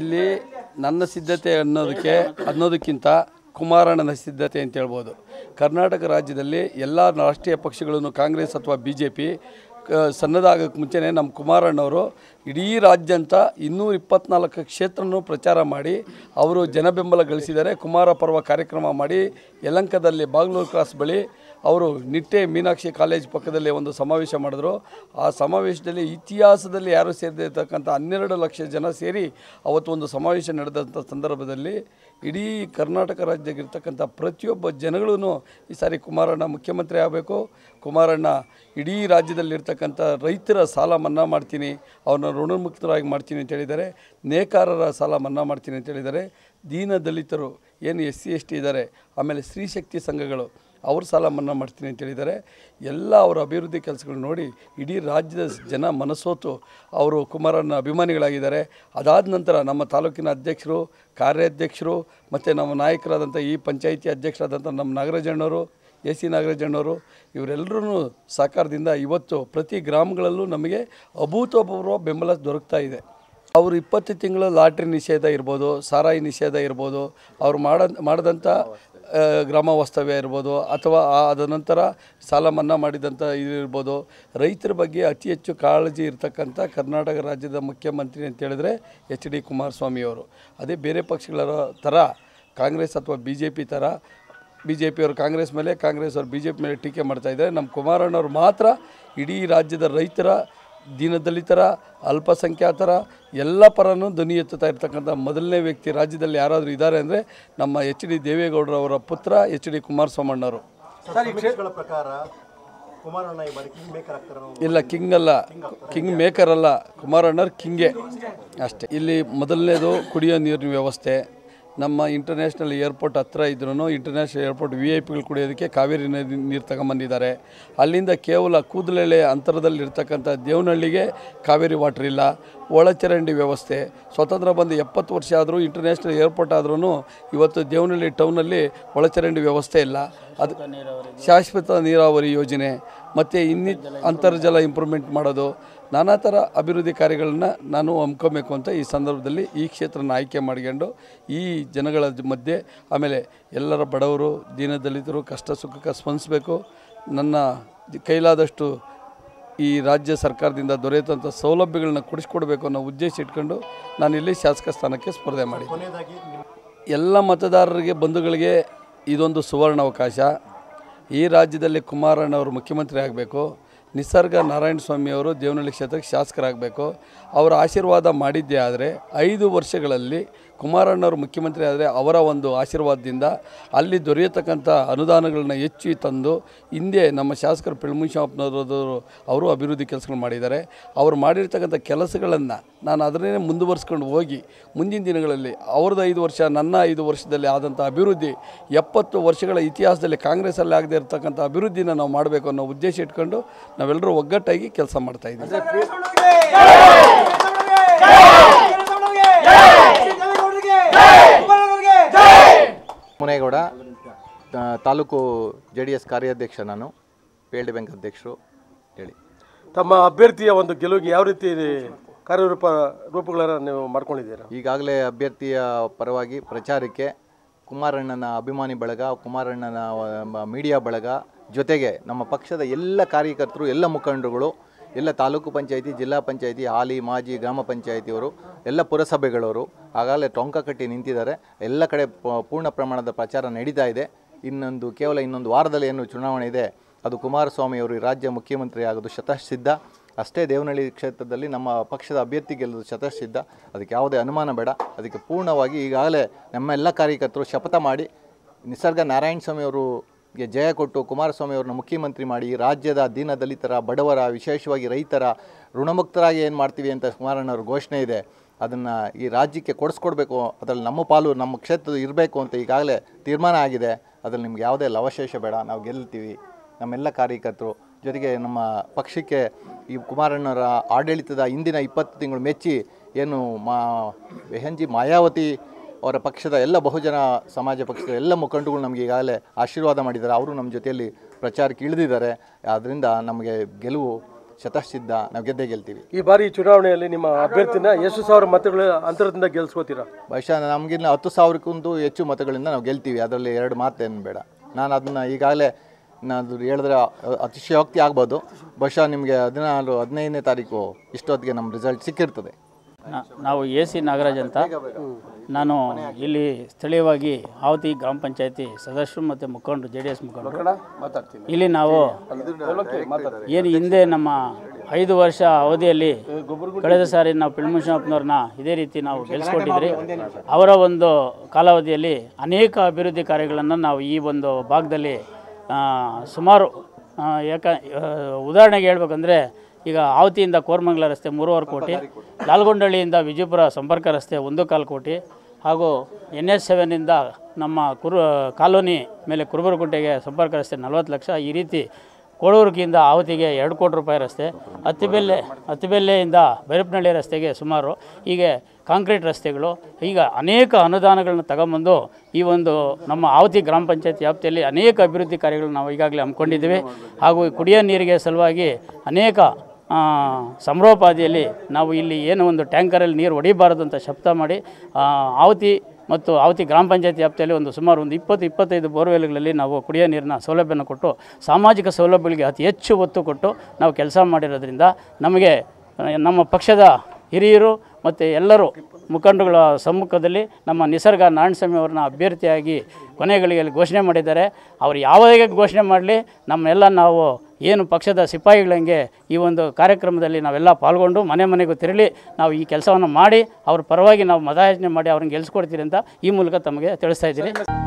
ಇಲ್ಲಿ ನನ್ನ ಸಿದ್ಧತೆ ಅನ್ನೋದಕ್ಕೆ ಅನ್ನೋದಕ್ಕಿಂತ ಕುಮಾರಣ್ಣನ ಸಿದ್ಧತೆ ಅಂತ ಹೇಳ್ಬೋದು ಕರ್ನಾಟಕ ರಾಜ್ಯದಲ್ಲಿ ಎಲ್ಲ ರಾಷ್ಟ್ರೀಯ ಪಕ್ಷಗಳನ್ನು ಕಾಂಗ್ರೆಸ್ ಅಥವಾ ಬಿ ಜೆ ಪಿ ಸಣ್ಣದಾಗಕ್ಕೆ ಮುಂಚೆನೇ ನಮ್ಮ ಕುಮಾರಣ್ಣವರು ಇಡೀ ರಾಜ್ಯಂತ ಇನ್ನೂರ ಇಪ್ಪತ್ನಾಲ್ಕು ಕ್ಷೇತ್ರನೂ ಪ್ರಚಾರ ಮಾಡಿ ಅವರು ಜನಬೆಂಬಲ ಗಳಿಸಿದರೆ ಕುಮಾರ ಪರ್ವ ಕಾರ್ಯಕ್ರಮ ಮಾಡಿ ಯಲಂಕದಲ್ಲಿ ಬಾಗ್ಲೂರು ಕ್ರಾಸ್ ಬಳಿ ಅವರು ನಿಟ್ಟೆ ಮೀನಾಕ್ಷಿ ಕಾಲೇಜ್ ಪಕ್ಕದಲ್ಲಿ ಒಂದು ಸಮಾವೇಶ ಮಾಡಿದ್ರು ಆ ಸಮಾವೇಶದಲ್ಲಿ ಇತಿಹಾಸದಲ್ಲಿ ಯಾರು ಸೇರಿದಿರ್ತಕ್ಕಂಥ ಹನ್ನೆರಡು ಲಕ್ಷ ಜನ ಸೇರಿ ಅವತ್ತು ಒಂದು ಸಮಾವೇಶ ನಡೆದಂಥ ಸಂದರ್ಭದಲ್ಲಿ ಇಡೀ ಕರ್ನಾಟಕ ರಾಜ್ಯದಾಗಿರ್ತಕ್ಕಂಥ ಪ್ರತಿಯೊಬ್ಬ ಜನಗಳೂ ಈ ಸಾರಿ ಕುಮಾರಣ್ಣ ಮುಖ್ಯಮಂತ್ರಿ ಆಗಬೇಕು ಕುಮಾರಣ್ಣ ಇಡೀ ರಾಜ್ಯದಲ್ಲಿರ್ತಕ್ಕಂಥ ರೈತರ ಸಾಲ ಮನ್ನಾ ಮಾಡ್ತೀನಿ ಅವ್ರನ್ನ ಋಣಮುಕ್ತರಾಗಿ ಮಾಡ್ತೀನಿ ಅಂತ ಹೇಳಿದ್ದಾರೆ ನೇಕಾರರ ಸಾಲ ಮನ್ನಾ ಮಾಡ್ತೀನಿ ಅಂತ ಹೇಳಿದ್ದಾರೆ ದೀನ ದಲಿತರು ಏನು ಎಸ್ ಸಿ ಎಸ್ ಟಿ ಇದ್ದಾರೆ ಆಮೇಲೆ ಸ್ತ್ರೀಶಕ್ತಿ ಸಂಘಗಳು ಅವರು ಸಾಲ ಮನ್ನಾ ಮಾಡ್ತೀನಿ ಅಂತ ಹೇಳಿದ್ದಾರೆ ಎಲ್ಲ ಅವರ ಅಭಿವೃದ್ಧಿ ಕೆಲಸಗಳು ನೋಡಿ ಇಡೀ ರಾಜ್ಯದ ಜನ ಮನಸ್ಸೋತು ಅವರು ಕುಮಾರನ ಅಭಿಮಾನಿಗಳಾಗಿದ್ದಾರೆ ಅದಾದ ನಂತರ ನಮ್ಮ ತಾಲೂಕಿನ ಅಧ್ಯಕ್ಷರು ಕಾರ್ಯಾಧ್ಯಕ್ಷರು ಮತ್ತು ನಮ್ಮ ನಾಯಕರಾದಂಥ ಈ ಪಂಚಾಯಿತಿ ಅಧ್ಯಕ್ಷರಾದಂಥ ನಮ್ಮ ನಾಗರಾಜಣ್ಣವರು ಎ ಸಿ ನಾಗರಾಜಣ್ಣವರು ಇವರೆಲ್ಲರೂ ಸಹಕಾರದಿಂದ ಇವತ್ತು ಪ್ರತಿ ಗ್ರಾಮಗಳಲ್ಲೂ ನಮಗೆ ಅಭೂತಪೂರ್ವ ಬೆಂಬಲ ದೊರಕ್ತಾ ಇದೆ ಅವರು ಇಪ್ಪತ್ತು ತಿಂಗಳು ಲಾಟ್ರಿ ನಿಷೇಧ ಇರ್ಬೋದು ಸಾರಾಯಿ ನಿಷೇಧ ಇರ್ಬೋದು ಅವ್ರು ಮಾಡ ಮಾಡಿದಂಥ ಗ್ರಾಮ ವಾಸ್ತವ್ಯ ಇರ್ಬೋದು ಅಥವಾ ಅದ ನಂತರ ಸಾಲ ಮನ್ನಾ ಮಾಡಿದಂಥ ಇರ್ಬೋದು ರೈತರ ಬಗ್ಗೆ ಅತಿ ಹೆಚ್ಚು ಕಾಳಜಿ ಇರತಕ್ಕಂಥ ಕರ್ನಾಟಕ ರಾಜ್ಯದ ಮುಖ್ಯಮಂತ್ರಿ ಅಂತೇಳಿದ್ರೆ ಎಚ್ ಡಿ ಕುಮಾರಸ್ವಾಮಿಯವರು ಅದೇ ಬೇರೆ ಪಕ್ಷಗಳ ಥರ ಕಾಂಗ್ರೆಸ್ ಅಥವಾ ಬಿ ಜೆ ಪಿ ಥರ ಬಿ ಜೆ ಪಿಯವರು ಕಾಂಗ್ರೆಸ್ ಮೇಲೆ ಕಾಂಗ್ರೆಸ್ ಅವರು ಬಿ ಜೆ ಪಿ ಮೇಲೆ ಟೀಕೆ ಮಾಡ್ತಾಯಿದ್ದಾರೆ ನಮ್ಮ ಕುಮಾರಣ್ಣವ್ರು ಮಾತ್ರ ಇಡೀ ರಾಜ್ಯದ ರೈತರ ದೀನದಲಿತರ ಅಲ್ಪಸಂಖ್ಯಾತರ ಎಲ್ಲ ಪರನೂ ಧ್ವನಿ ಎತ್ತುತ್ತಾ ಇರತಕ್ಕಂಥ ಮೊದಲನೇ ವ್ಯಕ್ತಿ ರಾಜ್ಯದಲ್ಲಿ ಯಾರಾದರೂ ಇದ್ದಾರೆ ಅಂದರೆ ನಮ್ಮ ಎಚ್ ಡಿ ದೇವೇಗೌಡರವರ ಪುತ್ರ ಎಚ್ ಡಿ ಕುಮಾರಸ್ವಾಮಣ್ಣವರು ಇಲ್ಲ ಕಿಂಗ್ ಅಲ್ಲ ಕಿಂಗ್ ಮೇಕರ್ ಅಲ್ಲ ಕುಮಾರಣ್ಣರ್ ಕಿಂಗೇ ಅಷ್ಟೇ ಇಲ್ಲಿ ಮೊದಲನೇದು ಕುಡಿಯೋ ನೀರಿನ ವ್ಯವಸ್ಥೆ ನಮ್ಮ ಇಂಟರ್ನ್ಯಾಷನಲ್ ಏರ್ಪೋರ್ಟ್ ಹತ್ತಿರ ಇದ್ರೂ ಇಂಟರ್ನ್ಯಾಷನಲ್ ಏರ್ಪೋರ್ಟ್ ವಿ ಐ ಪಿಗಳು ಕುಡಿಯೋದಕ್ಕೆ ಕಾವೇರಿ ನದಿ ನೀರು ತಗೊಂಬಂದಿದ್ದಾರೆ ಅಲ್ಲಿಂದ ಕೇವಲ ಕೂದಲೆಲೆ ಅಂತರದಲ್ಲಿರ್ತಕ್ಕಂಥ ದೇವನಹಳ್ಳಿಗೆ ಕಾವೇರಿ ವಾಟರ್ ಇಲ್ಲ ಒಳಚರಂಡಿ ವ್ಯವಸ್ಥೆ ಸ್ವತಂತ್ರ ಬಂದು ಎಪ್ಪತ್ತು ವರ್ಷ ಆದರೂ ಇಂಟರ್ನ್ಯಾಷನಲ್ ಏರ್ಪೋರ್ಟ್ ಆದ್ರೂ ಇವತ್ತು ದೇವನಹಳ್ಳಿ ಟೌನಲ್ಲಿ ಒಳಚರಂಡಿ ವ್ಯವಸ್ಥೆ ಇಲ್ಲ ಅದು ಶಾಶ್ವತ ನೀರಾವರಿ ಯೋಜನೆ ಮತ್ತು ಇನ್ನಿ ಅಂತರ್ಜಲ ಇಂಪ್ರೂವ್ಮೆಂಟ್ ಮಾಡೋದು ನಾನಾ ಥರ ಅಭಿವೃದ್ಧಿ ಕಾರ್ಯಗಳನ್ನ ನಾನು ಹಮ್ಕೋಬೇಕು ಅಂತ ಈ ಸಂದರ್ಭದಲ್ಲಿ ಈ ಕ್ಷೇತ್ರನ ಆಯ್ಕೆ ಮಾಡಿಕೊಂಡು ಈ ಜನಗಳ ಮಧ್ಯೆ ಆಮೇಲೆ ಎಲ್ಲರ ಬಡವರು ದೀನದಲಿತರು ಕಷ್ಟ ಸುಖಕ್ಕೆ ಸ್ಪಂದಿಸಬೇಕು ನನ್ನ ಕೈಲಾದಷ್ಟು ಈ ರಾಜ್ಯ ಸರ್ಕಾರದಿಂದ ದೊರೆಯುತ್ತಂಥ ಸೌಲಭ್ಯಗಳನ್ನ ಕೊಡಿಸ್ಕೊಡ್ಬೇಕು ಅನ್ನೋ ಉದ್ದೇಶ ಇಟ್ಕೊಂಡು ನಾನಿಲ್ಲಿ ಶಾಸಕ ಸ್ಥಾನಕ್ಕೆ ಸ್ಪರ್ಧೆ ಮಾಡಿ ಎಲ್ಲ ಮತದಾರರಿಗೆ ಬಂಧುಗಳಿಗೆ ಇದೊಂದು ಸುವರ್ಣ ಅವಕಾಶ ಈ ರಾಜ್ಯದಲ್ಲಿ ಕುಮಾರಣ್ಣವರು ಮುಖ್ಯಮಂತ್ರಿ ಆಗಬೇಕು ನಿಸರ್ಗ ನಾರಾಯಣ ಸ್ವಾಮಿಯವರು ದೇವನಹಳ್ಳಿ ಕ್ಷೇತ್ರಕ್ಕೆ ಶಾಸಕರಾಗಬೇಕು ಅವರ ಆಶೀರ್ವಾದ ಮಾಡಿದ್ದೇ ಆದರೆ ಐದು ವರ್ಷಗಳಲ್ಲಿ ಕುಮಾರಣ್ಣವರು ಮುಖ್ಯಮಂತ್ರಿ ಆದರೆ ಅವರ ಒಂದು ಆಶೀರ್ವಾದದಿಂದ ಅಲ್ಲಿ ದೊರೆಯತಕ್ಕಂಥ ಅನುದಾನಗಳನ್ನ ಹೆಚ್ಚಿ ತಂದು ಹಿಂದೆ ನಮ್ಮ ಶಾಸಕರು ಪಿಳ್ಮುಷಾಪ್ನವರು ಅವರು ಅಭಿವೃದ್ಧಿ ಕೆಲಸಗಳು ಮಾಡಿದ್ದಾರೆ ಅವರು ಮಾಡಿರ್ತಕ್ಕಂಥ ಕೆಲಸಗಳನ್ನು ನಾನು ಅದನ್ನೇ ಮುಂದುವರಿಸ್ಕೊಂಡು ಹೋಗಿ ಮುಂದಿನ ದಿನಗಳಲ್ಲಿ ಅವ್ರದ್ದು ಐದು ವರ್ಷ ನನ್ನ ಐದು ವರ್ಷದಲ್ಲಿ ಆದಂಥ ಅಭಿವೃದ್ಧಿ ಎಪ್ಪತ್ತು ವರ್ಷಗಳ ಇತಿಹಾಸದಲ್ಲಿ ಕಾಂಗ್ರೆಸ್ಸಲ್ಲಿ ಆಗದೇ ಇರತಕ್ಕಂಥ ಅಭಿವೃದ್ಧಿನ ನಾವು ಮಾಡಬೇಕು ಅನ್ನೋ ಉದ್ದೇಶ ಇಟ್ಕೊಂಡು ನಾವೆಲ್ಲರೂ ಒಗ್ಗಟ್ಟಾಗಿ ಕೆಲಸ ಮಾಡ್ತಾಯಿದ್ದೀವಿ Deve Gowda taluk J D S ಕಾರ್ಯಾಧ್ಯಕ್ಷ ನಾನು ಪೇಲ್ಡ್ ಬ್ಯಾಂಕ್ ಅಧ್ಯಕ್ಷರು ಹೇಳಿ ತಮ್ಮ ಅಭ್ಯರ್ಥಿಯ ಒಂದು ಗೆಲುವಿಗೆ ಯಾವ ರೀತಿ ಕಾರ್ಯರೂಪ ರೂಪಗಳನ್ನು ನೀವು ಮಾಡ್ಕೊಂಡಿದ್ದೀರಾ ಈಗಾಗಲೇ ಅಭ್ಯರ್ಥಿಯ ಪರವಾಗಿ ಪ್ರಚಾರಕ್ಕೆ ಕುಮಾರಣ್ಣನ ಅಭಿಮಾನಿ ಬಳಗ ಕುಮಾರಣ್ಣನ ಮೀಡಿಯಾ ಬಳಗ ಜೊತೆಗೆ ನಮ್ಮ ಪಕ್ಷದ ಎಲ್ಲ ಕಾರ್ಯಕರ್ತರು ಎಲ್ಲ ಮುಖಂಡರುಗಳು ಎಲ್ಲ ತಾಲೂಕು ಪಂಚಾಯಿತಿ ಜಿಲ್ಲಾ ಪಂಚಾಯಿತಿ ಹಾಲಿ ಮಾಜಿ ಗ್ರಾಮ ಪಂಚಾಯಿತಿಯವರು ಎಲ್ಲ ಪುರಸಭೆಗಳವರು ಆಗಾಗಲೇ ಟೊಂಕ ಕಟ್ಟಿ ನಿಂತಿದ್ದಾರೆ ಎಲ್ಲ ಕಡೆ ಪೂರ್ಣ ಪ್ರಮಾಣದ ಪ್ರಚಾರ ನಡೀತಾ ಇದೆ ಇನ್ನೊಂದು ಕೇವಲ ಇನ್ನೊಂದು ವಾರದಲ್ಲಿ ಏನು ಚುನಾವಣೆ ಇದೆ ಅದು ಕುಮಾರಸ್ವಾಮಿಯವರು ರಾಜ್ಯ ಮುಖ್ಯಮಂತ್ರಿ ಆಗೋದು ಶತಸಿದ್ಧ ಅಷ್ಟೇ ದೇವನಹಳ್ಳಿ ಕ್ಷೇತ್ರದಲ್ಲಿ ನಮ್ಮ ಪಕ್ಷದ ಅಭ್ಯರ್ಥಿ ಗೆಲ್ಲೋದು ಶತಸಿದ್ಧ ಅದಕ್ಕೆ ಯಾವುದೇ ಅನುಮಾನ ಬೇಡ ಅದಕ್ಕೆ ಪೂರ್ಣವಾಗಿ ಈಗಾಗಲೇ ನಮ್ಮೆಲ್ಲ ಕಾರ್ಯಕರ್ತರು ಶಪಥ ಮಾಡಿ ನಿಸರ್ಗ ನಾರಾಯಣ ಸ್ವಾಮಿಯವರು ಗೆ ಜಯ ಕೊಟ್ಟು ಕುಮಾರಸ್ವಾಮಿ ಅವ್ರನ್ನ ಮುಖ್ಯಮಂತ್ರಿ ಮಾಡಿ ರಾಜ್ಯದ ದೀನ ದಲಿತರ ಬಡವರ ವಿಶೇಷವಾಗಿ ರೈತರ ಋಣಮುಕ್ತರಾಗಿ ಏನು ಮಾಡ್ತೀವಿ ಅಂತ ಕುಮಾರಣ್ಣವ್ರ ಘೋಷಣೆ ಇದೆ ಅದನ್ನು ಈ ರಾಜ್ಯಕ್ಕೆ ಕೊಡಿಸ್ಕೊಡ್ಬೇಕು ಅದರಲ್ಲಿ ನಮ್ಮ ಪಾಲು ನಮ್ಮ ಕ್ಷೇತ್ರ ಇರಬೇಕು ಅಂತ ಈಗಾಗಲೇ ತೀರ್ಮಾನ ಆಗಿದೆ ಅದರಲ್ಲಿ ನಿಮ್ಗೆ ಯಾವುದೇ ಲವಶೇಷ ಬೇಡ ನಾವು ಗೆಲ್ತೀವಿ ನಮ್ಮೆಲ್ಲ ಕಾರ್ಯಕರ್ತರು ಜೊತೆಗೆ ನಮ್ಮ ಪಕ್ಷಕ್ಕೆ ಈ ಕುಮಾರಣ್ಣವರ ಆಡಳಿತದ ಇಂದಿನ ಇಪ್ಪತ್ತು ತಿಂಗಳು ಮೆಚ್ಚಿ ಏನು ಮಾ ಮಾಯಾವತಿ ಅವರ ಪಕ್ಷದ ಎಲ್ಲ ಬಹುಜನ ಸಮಾಜ ಪಕ್ಷದ ಎಲ್ಲ ಮುಖಂಡಗಳು ನಮಗೆ ಈಗಾಗಲೇ ಆಶೀರ್ವಾದ ಮಾಡಿದ್ದಾರೆ ಅವರು ನಮ್ಮ ಜೊತೆಯಲ್ಲಿ ಪ್ರಚಾರಕ್ಕೆ ಇಳಿದಿದ್ದಾರೆ ಆದ್ದರಿಂದ ನಮಗೆ ಗೆಲುವು ಶತಸಿದ್ಧ ನಾವು ಗೆದ್ದೇ ಗೆಲ್ತೀವಿ ಈ ಬಾರಿ ಚುನಾವಣೆಯಲ್ಲಿ ನಿಮ್ಮ ಅಭ್ಯರ್ಥಿನ ಎಷ್ಟು ಸಾವಿರ ಮತಗಳ ಅಂತರದಿಂದ ಗೆಲ್ಸ್ಕೋತೀರಾ ಬಹುಶಃ ನಮಗಿನ್ನ ಹತ್ತು ಸಾವಿರಕ್ಕೊಂದು ಹೆಚ್ಚು ಮತಗಳಿಂದ ನಾವು ಗೆಲ್ತೀವಿ ಅದರಲ್ಲಿ ಎರಡು ಮಾತೇನು ಬೇಡ ನಾನು ಅದನ್ನು ಈಗಾಗಲೇ ನಾನು ಹೇಳಿದ್ರೆ ಅತಿಶಯೋಕ್ತಿ ಆಗ್ಬೋದು ಬಹುಶಃ ನಿಮಗೆ ಹದಿನಾರು ಹದಿನೈದನೇ ತಾರೀಕು ಇಷ್ಟೊತ್ತಿಗೆ ನಮ್ಮ ರಿಸಲ್ಟ್ ಸಿಕ್ಕಿರ್ತದೆ ನಾವು ಎ ಸಿ ನಾಗರಾಜ್ ಅಂತ ನಾನು ಇಲ್ಲಿ ಸ್ಥಳೀಯವಾಗಿ ಆವತಿ ಗ್ರಾಮ ಪಂಚಾಯತಿ ಸದಸ್ಯರು ಮತ್ತು ಮುಖಂಡರು ಜೆ ಡಿ ಎಸ್ ಮುಖಂಡರು ಇಲ್ಲಿ ನಾವು ಏನು ಹಿಂದೆ ನಮ್ಮ ಐದು ವರ್ಷ ಅವಧಿಯಲ್ಲಿ ಕಳೆದ ಸಾರಿ ನಾವು ಪಿಳ್ಮುಷನಪ್ಪನವ್ರನ್ನ ಇದೇ ರೀತಿ ನಾವು ಗೆಲ್ಲಿಸ್ಕೊಟ್ಟಿದ್ರಿ ಅವರ ಒಂದು ಕಾಲಾವಧಿಯಲ್ಲಿ ಅನೇಕ ಅಭಿವೃದ್ಧಿ ಕಾರ್ಯಗಳನ್ನು ನಾವು ಈ ಒಂದು ಭಾಗದಲ್ಲಿ ಸುಮಾರು ಯಾಕ ಉದಾಹರಣೆಗೆ ಹೇಳ್ಬೇಕಂದ್ರೆ ಈಗ ಆವತಿಯಿಂದ ಕೋರ್ಮಂಗ್ಲ ರಸ್ತೆ ಮೂರುವರೆ ಕೋಟಿ ಲಾಲ್ಗೊಂಡಳ್ಳಿಯಿಂದ ವಿಜಯಪುರ ಸಂಪರ್ಕ ರಸ್ತೆ ಒಂದು ಕಾಲು ಕೋಟಿ ಹಾಗೂ ಎನ್ ಎಸ್ ಸೆವೆನಿಂದ ನಮ್ಮ ಕುರು ಕಾಲೋನಿ ಮೇಲೆ ಕುರುಬರಗುಂಟೆಗೆ ಸಂಪರ್ಕ ರಸ್ತೆ ನಲವತ್ತು ಲಕ್ಷ ಈ ರೀತಿ ಕೋಳೂರುಗಿಂದ ಆವತಿಗೆ ಎರಡು ಕೋಟಿ ರೂಪಾಯಿ ರಸ್ತೆ ಅತ್ತಿಬೆಲ್ಲೆ ಅತ್ತಿಬೆಲ್ಲೆಯಿಂದ ಬೈರಪ್ಪನಹಳ್ಳಿ ರಸ್ತೆಗೆ ಸುಮಾರು ಹೀಗೆ ಕಾಂಕ್ರೀಟ್ ರಸ್ತೆಗಳು ಈಗ ಅನೇಕ ಅನುದಾನಗಳನ್ನು ತಗೊಂಬಂದು ಈ ಒಂದು ನಮ್ಮ ಆವತಿ ಗ್ರಾಮ ಪಂಚಾಯತ್ ವ್ಯಾಪ್ತಿಯಲ್ಲಿ ಅನೇಕ ಅಭಿವೃದ್ಧಿ ಕಾರ್ಯಗಳನ್ನು ನಾವು ಈಗಾಗಲೇ ಹಮ್ಮಿಕೊಂಡಿದ್ದೀವಿ ಹಾಗೂ ಕುಡಿಯೋ ನೀರಿಗೆ ಸಲುವಾಗಿ ಅನೇಕ ಸಮರೋಪಾದಿಯಲ್ಲಿ ನಾವು ಇಲ್ಲಿ ಏನು ಒಂದು ಟ್ಯಾಂಕರಲ್ಲಿ ನೀರು ಹೊಡಿಬಾರದು ಅಂತ ಶಬ್ದ ಮಾಡಿ ಆವತಿ ಮತ್ತು ಆವತಿ ಗ್ರಾಮ ಪಂಚಾಯತ್ ವ್ಯಾಪ್ತಿಯಲ್ಲಿ ಒಂದು ಸುಮಾರು ಒಂದು ಇಪ್ಪತ್ತು ಇಪ್ಪತ್ತೈದು ಬೋರ್ವೆಲ್ಗಳಲ್ಲಿ ನಾವು ಕುಡಿಯೋ ನೀರಿನ ಸೌಲಭ್ಯನ ಕೊಟ್ಟು ಸಾಮಾಜಿಕ ಸೌಲಭ್ಯಗಳಿಗೆ ಅತಿ ಹೆಚ್ಚು ಒತ್ತು ಕೊಟ್ಟು ನಾವು ಕೆಲಸ ಮಾಡಿರೋದ್ರಿಂದ ನಮಗೆ ನಮ್ಮ ಪಕ್ಷದ ಹಿರಿಯರು ಮತ್ತು ಎಲ್ಲರೂ ಮುಖಂಡಗಳ ಸಮ್ಮುಖದಲ್ಲಿ ನಮ್ಮ ನಿಸರ್ಗ ನಾರಾಯಣಸ್ವಾಮಿ ಅವ್ರನ್ನ ಅಭ್ಯರ್ಥಿಯಾಗಿ ಕೊನೆಗಳಿಗೆ ಘೋಷಣೆ ಮಾಡಿದ್ದಾರೆ ಅವರು ಯಾವಾಗ ಘೋಷಣೆ ಮಾಡಲಿ ನಮ್ಮೆಲ್ಲ ನಾವು ಏನು ಪಕ್ಷದ ಸಿಪಾಯಿಗಳಂಗೆ ಈ ಒಂದು ಕಾರ್ಯಕ್ರಮದಲ್ಲಿ ನಾವೆಲ್ಲ ಪಾಲ್ಗೊಂಡು ಮನೆ ಮನೆಗೂ ತೆರಳಿ ನಾವು ಈ ಕೆಲಸವನ್ನು ಮಾಡಿ ಅವ್ರ ಪರವಾಗಿ ನಾವು ಮತಯಾಚನೆ ಮಾಡಿ ಅವ್ರಿಗೆ ಗೆಲ್ಸ್ಕೊಡ್ತೀರಿ ಅಂತ ಈ ಮೂಲಕ ತಮಗೆ ತಿಳಿಸ್ತಾ ಇದ್ದೀನಿ